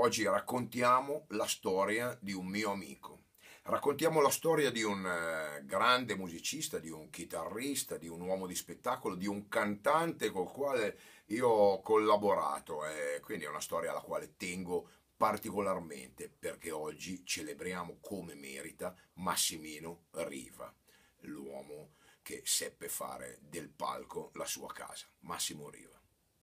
Oggi raccontiamo la storia di un mio amico. Raccontiamo la storia di un eh, grande musicista, di un chitarrista, di un uomo di spettacolo, di un cantante col quale io ho collaborato. Eh, quindi è una storia alla quale tengo particolarmente perché oggi celebriamo come merita Massimino Riva, l'uomo che seppe fare del palco la sua casa. Massimo Riva.